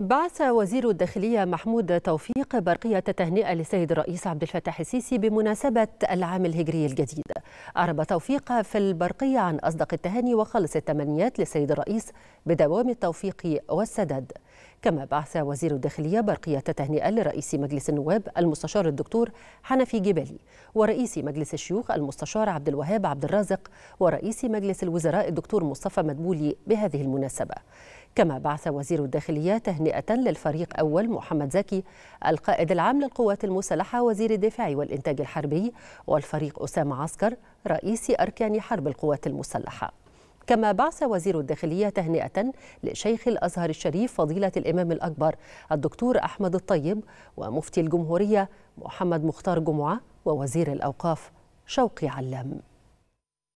بعث وزير الداخلية محمود توفيق برقية تهنئة للسيد الرئيس عبد الفتاح السيسي بمناسبة العام الهجري الجديد. أعرب توفيق في البرقية عن أصدق التهاني وخالص التمنيات للسيد الرئيس بدوام التوفيق والسداد. كما بعث وزير الداخلية برقية تهنئة لرئيس مجلس النواب المستشار الدكتور حنفي جبالي ورئيس مجلس الشيوخ المستشار عبد الوهاب عبد الرازق ورئيس مجلس الوزراء الدكتور مصطفى مدبولي بهذه المناسبة. كما بعث وزير الداخلية تهنئة للفريق أول محمد زكي القائد العام للقوات المسلحة وزير الدفاع والإنتاج الحربي والفريق أسامة عسكر رئيس أركان حرب القوات المسلحة كما بعث وزير الداخلية تهنئة لشيخ الأزهر الشريف فضيلة الإمام الأكبر الدكتور أحمد الطيب ومفتي الجمهورية محمد مختار جمعة ووزير الأوقاف شوقي علام